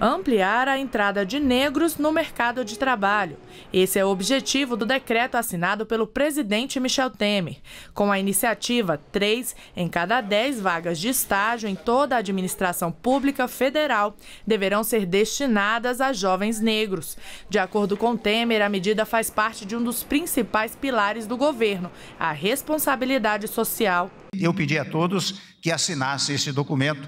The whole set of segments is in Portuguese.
ampliar a entrada de negros no mercado de trabalho. Esse é o objetivo do decreto assinado pelo presidente Michel Temer. Com a iniciativa, três em cada dez vagas de estágio em toda a administração pública federal deverão ser destinadas a jovens negros. De acordo com Temer, a medida faz parte de um dos principais pilares do governo, a responsabilidade social. Eu pedi a todos que assinassem esse documento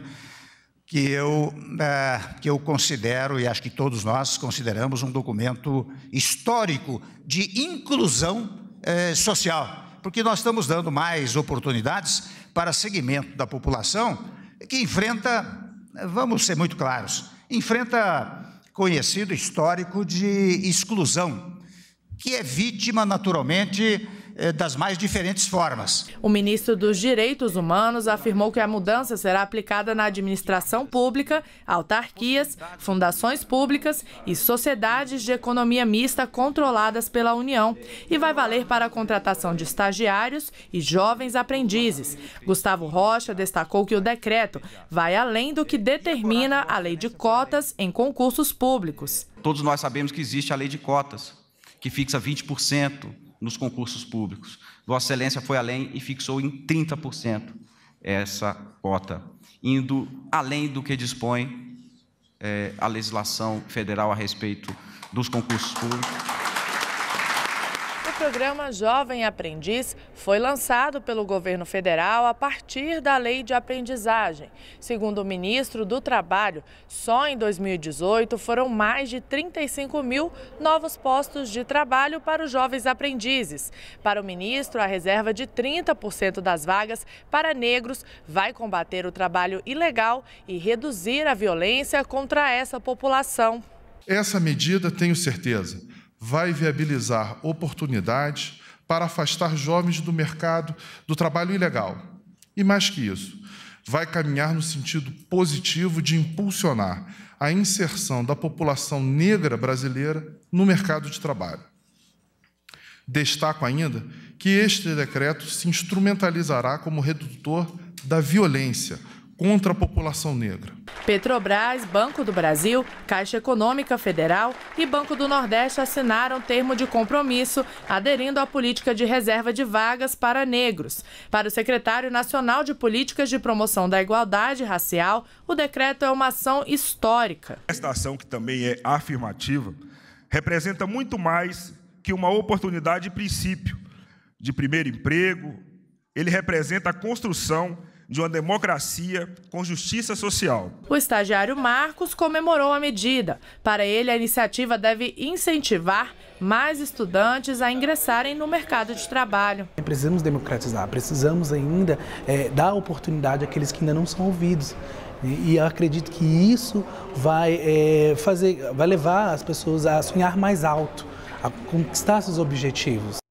que eu, é, que eu considero, e acho que todos nós consideramos, um documento histórico de inclusão é, social, porque nós estamos dando mais oportunidades para segmento da população que enfrenta, vamos ser muito claros, enfrenta conhecido histórico de exclusão, que é vítima naturalmente eh, das mais diferentes formas. O ministro dos Direitos Humanos afirmou que a mudança será aplicada na administração pública, autarquias, fundações públicas e sociedades de economia mista controladas pela União e vai valer para a contratação de estagiários e jovens aprendizes. Gustavo Rocha destacou que o decreto vai além do que determina a lei de cotas em concursos públicos. Todos nós sabemos que existe a lei de cotas, que fixa 20% nos concursos públicos. Vossa Excelência foi além e fixou em 30% essa cota, indo além do que dispõe é, a legislação federal a respeito dos concursos públicos programa Jovem Aprendiz foi lançado pelo governo federal a partir da Lei de Aprendizagem. Segundo o ministro do Trabalho, só em 2018 foram mais de 35 mil novos postos de trabalho para os jovens aprendizes. Para o ministro, a reserva de 30% das vagas para negros vai combater o trabalho ilegal e reduzir a violência contra essa população. Essa medida, tenho certeza, vai viabilizar oportunidades para afastar jovens do mercado do trabalho ilegal. E mais que isso, vai caminhar no sentido positivo de impulsionar a inserção da população negra brasileira no mercado de trabalho. Destaco ainda que este decreto se instrumentalizará como redutor da violência contra a população negra. Petrobras, Banco do Brasil, Caixa Econômica Federal e Banco do Nordeste assinaram termo de compromisso aderindo à política de reserva de vagas para negros. Para o secretário nacional de Políticas de Promoção da Igualdade Racial, o decreto é uma ação histórica. Esta ação, que também é afirmativa, representa muito mais que uma oportunidade de princípio de primeiro emprego, ele representa a construção de uma democracia com justiça social. O estagiário Marcos comemorou a medida. Para ele, a iniciativa deve incentivar mais estudantes a ingressarem no mercado de trabalho. Precisamos democratizar, precisamos ainda é, dar oportunidade àqueles que ainda não são ouvidos. E eu acredito que isso vai, é, fazer, vai levar as pessoas a sonhar mais alto, a conquistar seus objetivos.